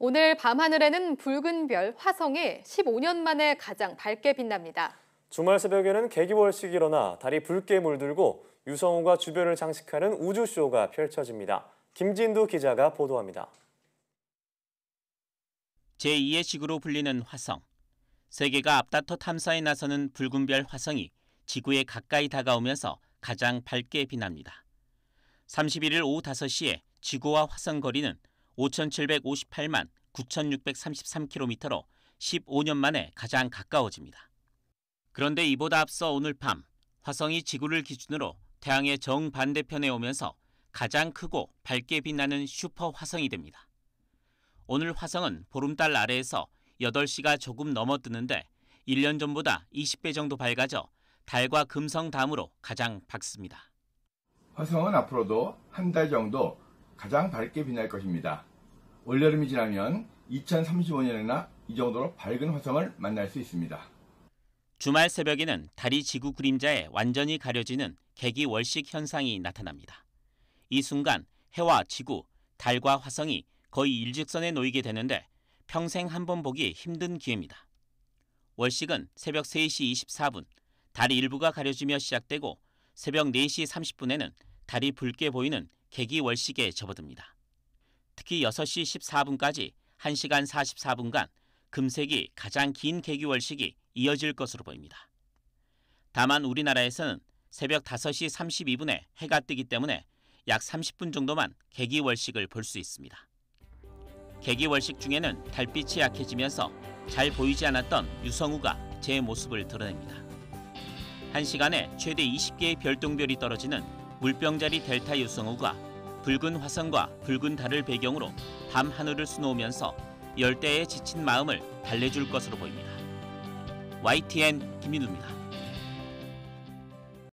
오늘 밤하늘에는 붉은 별 화성이 15년 만에 가장 밝게 빛납니다. 주말 새벽에는 개기월식이 일어나 달이 붉게 물들고 유성우가 주변을 장식하는 우주쇼가 펼쳐집니다. 김진도 기자가 보도합니다. 제2의 시으로 불리는 화성. 세계가 앞다퉈 탐사에 나서는 붉은 별 화성이 지구에 가까이 다가오면서 가장 밝게 빛납니다. 31일 오후 5시에 지구와 화성 거리는 5,758만 9,633km로 15년 만에 가장 가까워집니다. 그런데 이보다 앞서 오늘 밤 화성이 지구를 기준으로 태양의 정반대편에 오면서 가장 크고 밝게 빛나는 슈퍼 화성이 됩니다. 오늘 화성은 보름달 아래에서 8시가 조금 넘어뜨는데 1년 전보다 20배 정도 밝아져 달과 금성 다음으로 가장 밝습니다. 화성은 앞으로도 한 달 정도 가장 밝게 빛날 것입니다. 올여름이 지나면 2 0 3 5년이나이 정도로 밝은 화성을 만날 수 있습니다. 주말 새벽에는 달이 지구 그림자에 완전히 가려지는 개기 월식 현상이 나타납니다. 이 순간 해와 지구, 달과 화성이 거의 일직선에 놓이게 되는데 평생 한 번 보기 힘든 기회입니다. 월식은 새벽 3시 24분 달 일부가 가려지며 시작되고 새벽 4시 30분에는 달이 붉게 보이는 개기 월식에 접어듭니다. 특히 6시 14분까지 1시간 44분간 금색이 가장 긴 개기월식이 이어질 것으로 보입니다. 다만 우리나라에서는 새벽 5시 32분에 해가 뜨기 때문에 약 30분 정도만 개기월식을 볼 수 있습니다. 개기월식 중에는 달빛이 약해지면서 잘 보이지 않았던 유성우가 제 모습을 드러냅니다. 한시간에 최대 20개의 별똥별이 떨어지는 물병자리 델타 유성우가 붉은 화성과 붉은 달을 배경으로 밤 하늘을 수놓으면서 열대에 지친 마음을 달래줄 것으로 보입니다. YTN 김민우입니다.